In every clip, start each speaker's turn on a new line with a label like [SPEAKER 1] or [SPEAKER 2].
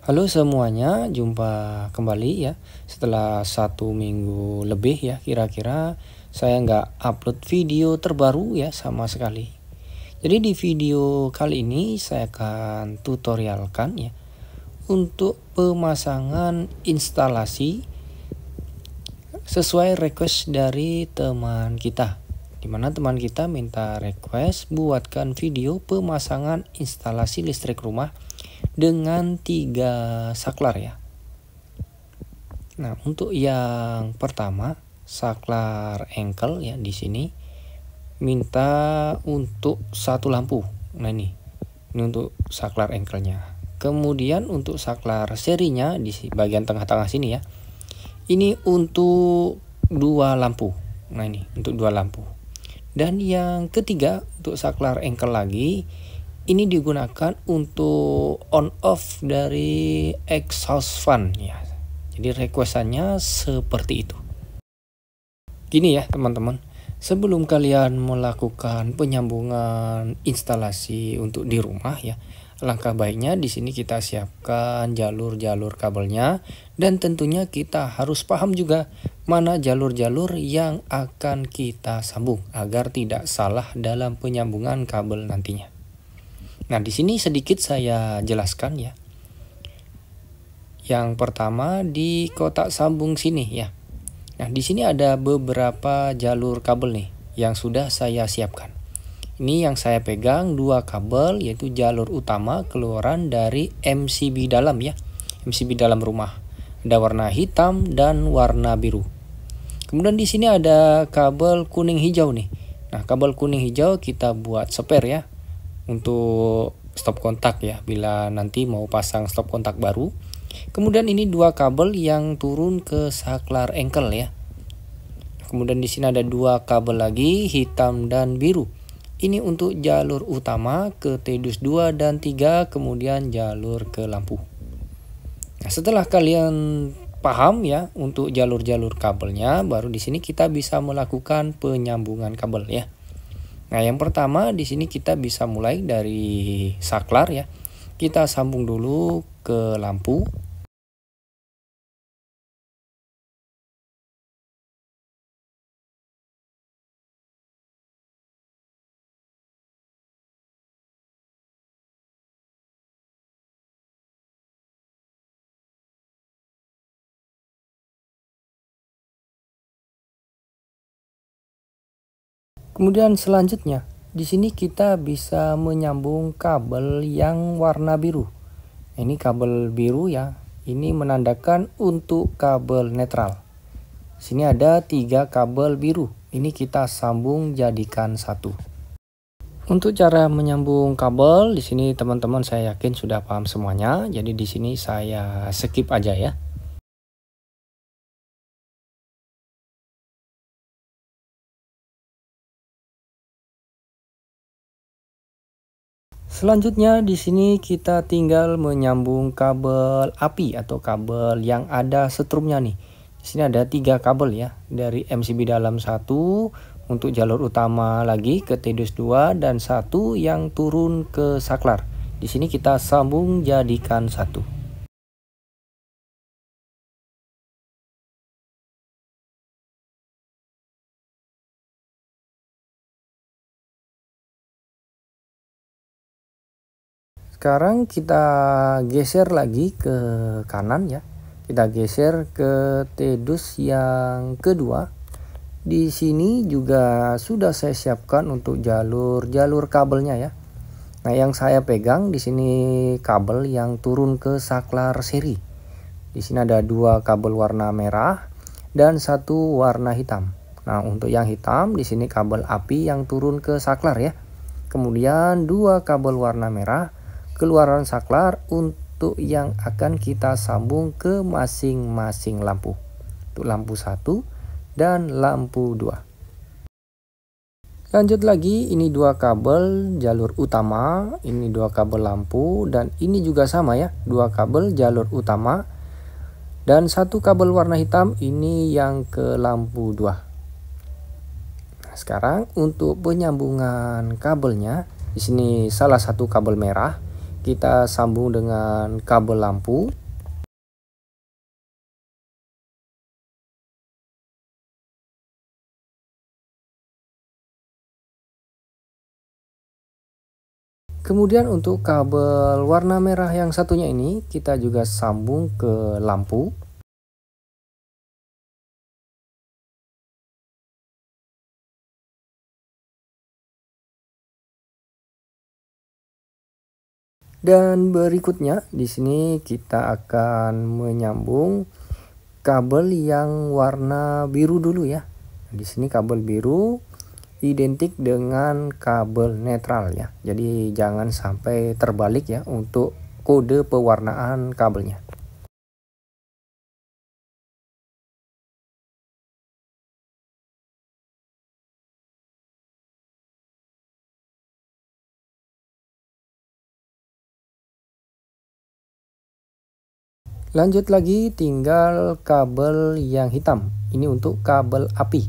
[SPEAKER 1] Halo semuanya, jumpa kembali ya. Setelah satu minggu lebih ya, kira-kira saya nggak upload video terbaru ya sama sekali. Jadi di video kali ini saya akan tutorialkan ya untuk pemasangan instalasi sesuai request dari teman kita. Dimana teman kita minta request buatkan video pemasangan instalasi listrik rumah dengan tiga saklar ya. Nah, untuk yang pertama, saklar engkel ya di sini minta untuk satu lampu. Nah, ini. Ini untuk saklar engkelnya. Kemudian untuk saklar serinya di bagian tengah-tengah sini ya. Ini untuk dua lampu. Nah, ini untuk dua lampu. Dan yang ketiga untuk saklar engkel lagi ini digunakan untuk on off dari exhaust fan ya. Jadi requestannya seperti itu. Gini ya teman-teman, sebelum kalian melakukan penyambungan instalasi untuk di rumah ya, Langkah baiknya di sini kita siapkan jalur-jalur kabelnya dan tentunya kita harus paham juga mana jalur-jalur yang akan kita sambung agar tidak salah dalam penyambungan kabel nantinya. Nah, di sini sedikit saya jelaskan ya. Yang pertama di kotak sambung sini ya. Nah, di sini ada beberapa jalur kabel nih yang sudah saya siapkan. Ini yang saya pegang dua kabel yaitu jalur utama keluaran dari MCB dalam ya. MCB dalam rumah. Ada warna hitam dan warna biru. Kemudian di sini ada kabel kuning hijau nih. Nah, kabel kuning hijau kita buat spare ya untuk stop kontak ya bila nanti mau pasang stop kontak baru. Kemudian ini dua kabel yang turun ke saklar engkel ya. Kemudian di sini ada dua kabel lagi hitam dan biru. Ini untuk jalur utama ke T2 2 dan 3 kemudian jalur ke lampu. Nah, setelah kalian paham ya untuk jalur-jalur kabelnya baru di sini kita bisa melakukan penyambungan kabel ya. Nah, yang pertama di sini kita bisa mulai dari saklar ya. Kita sambung dulu
[SPEAKER 2] ke lampu Kemudian selanjutnya, di
[SPEAKER 1] sini kita bisa menyambung kabel yang warna biru. Ini kabel biru ya. Ini menandakan untuk kabel netral. Di Sini ada tiga kabel biru. Ini kita sambung jadikan satu. Untuk cara menyambung kabel, di sini teman-teman saya yakin sudah paham semuanya. Jadi di sini saya skip aja ya. Selanjutnya di sini kita tinggal menyambung kabel api atau kabel yang ada setrumnya nih. Di sini ada tiga kabel ya dari MCB dalam satu untuk jalur utama lagi ke T2 dan satu yang turun ke saklar. Di sini kita sambung jadikan
[SPEAKER 2] satu. Sekarang kita geser
[SPEAKER 1] lagi ke kanan ya. Kita geser ke tedus yang kedua. Di sini juga sudah saya siapkan untuk jalur-jalur kabelnya ya. Nah, yang saya pegang di sini kabel yang turun ke saklar seri. Di sini ada dua kabel warna merah dan satu warna hitam. Nah, untuk yang hitam di sini kabel api yang turun ke saklar ya. Kemudian dua kabel warna merah keluaran saklar untuk yang akan kita sambung ke masing-masing lampu. Untuk lampu 1 dan lampu 2. Lanjut lagi, ini dua kabel jalur utama, ini dua kabel lampu, dan ini juga sama ya, dua kabel jalur utama, dan satu kabel warna hitam ini yang ke lampu 2 nah, sekarang untuk penyambungan kabelnya di sini salah satu kabel merah kita sambung dengan kabel
[SPEAKER 2] lampu Kemudian untuk kabel warna merah yang satunya ini kita juga sambung ke lampu Dan berikutnya di sini
[SPEAKER 1] kita akan menyambung kabel yang warna biru dulu ya. Di sini kabel biru identik dengan kabel netral ya. Jadi jangan sampai terbalik ya untuk kode pewarnaan kabelnya. Lanjut lagi tinggal kabel yang hitam. Ini untuk kabel api.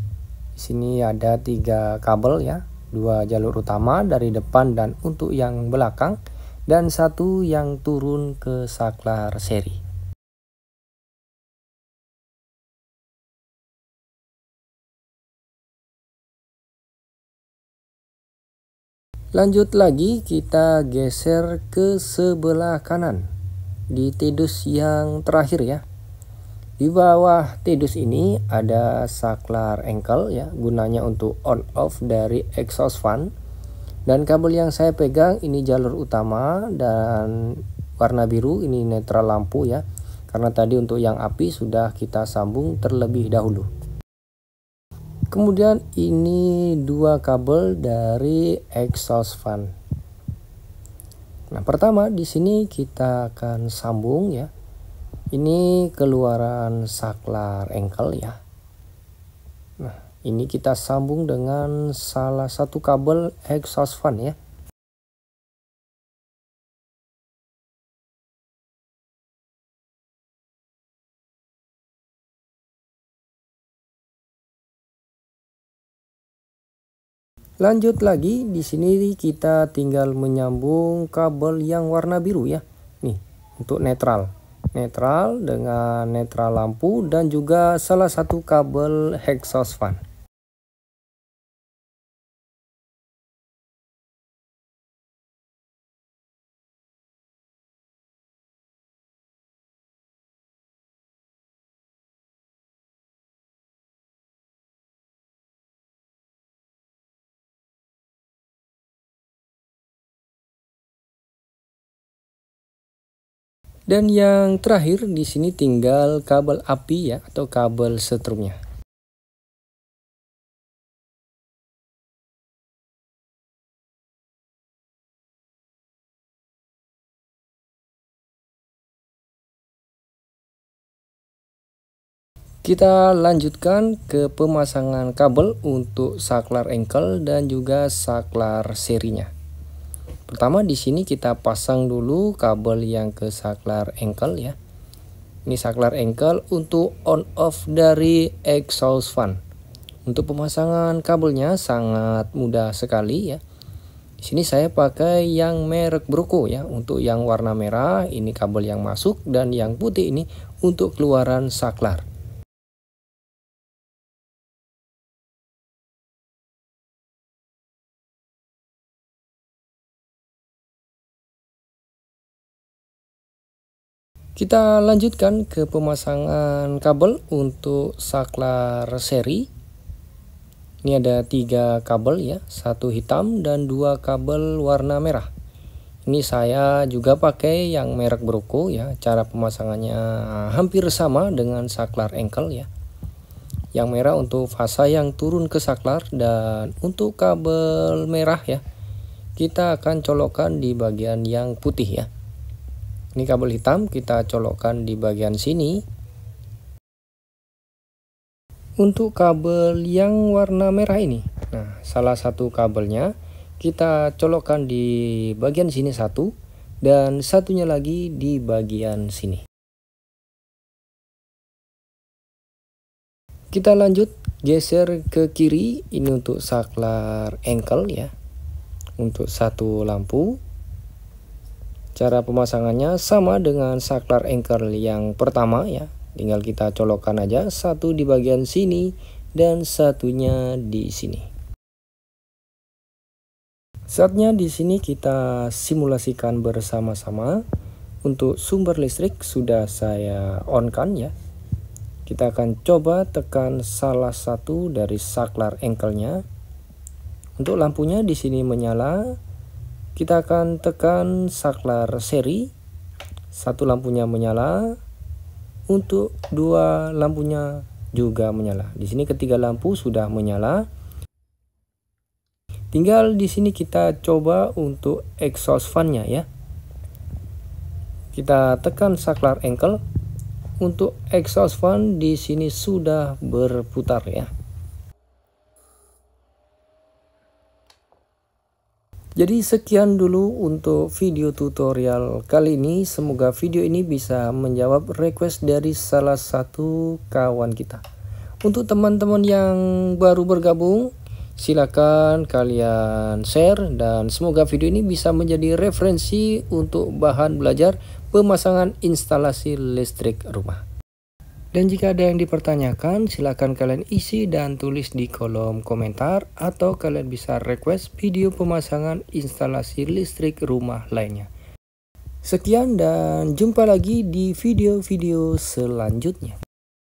[SPEAKER 1] Di sini ada tiga kabel ya, dua jalur utama dari depan dan untuk yang belakang dan satu yang turun ke
[SPEAKER 2] saklar seri.
[SPEAKER 1] Lanjut lagi kita geser ke sebelah kanan di tidus yang terakhir ya. Di bawah tidus ini ada saklar engkel ya, gunanya untuk on off dari exhaust fan. Dan kabel yang saya pegang ini jalur utama dan warna biru ini netral lampu ya. Karena tadi untuk yang api sudah kita sambung terlebih dahulu. Kemudian ini dua kabel dari exhaust fan. Nah, pertama di sini kita akan sambung ya. Ini keluaran saklar engkel ya. Nah, ini kita sambung dengan salah satu kabel exhaust
[SPEAKER 2] fan ya. Lanjut lagi, di sini
[SPEAKER 1] kita tinggal menyambung kabel yang warna biru ya. Nih, untuk netral. Netral dengan netral lampu dan juga salah satu kabel
[SPEAKER 2] exhaust fan.
[SPEAKER 3] Dan yang terakhir di sini tinggal kabel api ya atau kabel setrumnya.
[SPEAKER 2] Kita lanjutkan
[SPEAKER 1] ke pemasangan kabel untuk saklar engkel dan juga saklar serinya. Pertama di sini kita pasang dulu kabel yang ke saklar engkel ya. Ini saklar engkel untuk on off dari exhaust fan. Untuk pemasangan kabelnya sangat mudah sekali ya. Di sini saya pakai yang merek bruko ya. Untuk yang warna merah ini kabel yang masuk dan yang putih ini untuk keluaran saklar. Kita lanjutkan ke pemasangan kabel untuk saklar seri. Ini ada tiga kabel ya, satu hitam dan dua kabel warna merah. Ini saya juga pakai yang merek Broko ya. Cara pemasangannya hampir sama dengan saklar engkel ya. Yang merah untuk fasa yang turun ke saklar dan untuk kabel merah ya. Kita akan colokkan di bagian yang putih ya. Ini kabel hitam kita colokkan di bagian sini. Untuk kabel yang warna merah ini, nah salah satu kabelnya kita colokkan di bagian sini satu dan satunya lagi di bagian
[SPEAKER 2] sini. Kita lanjut
[SPEAKER 1] geser ke kiri ini untuk saklar engkel ya. Untuk satu lampu Cara pemasangannya sama dengan saklar anchor yang pertama ya. Tinggal kita colokkan aja satu di bagian sini dan satunya di sini. Saatnya di sini kita simulasikan bersama-sama. Untuk sumber listrik sudah saya on kan ya. Kita akan coba tekan salah satu dari saklar engkelnya. Untuk lampunya di sini menyala, kita akan tekan saklar seri satu lampunya menyala untuk dua lampunya juga menyala di sini ketiga lampu sudah menyala tinggal di sini kita coba untuk exhaust fan-nya ya kita tekan saklar engkel. untuk exhaust fan di sini sudah berputar ya Jadi sekian dulu untuk video tutorial kali ini. Semoga video ini bisa menjawab request dari salah satu kawan kita. Untuk teman-teman yang baru bergabung, silakan kalian share dan semoga video ini bisa menjadi referensi untuk bahan belajar pemasangan instalasi listrik rumah. Dan jika ada yang dipertanyakan, silakan kalian isi dan tulis di kolom komentar atau kalian bisa request video pemasangan instalasi listrik rumah lainnya. Sekian dan jumpa lagi
[SPEAKER 2] di video-video selanjutnya.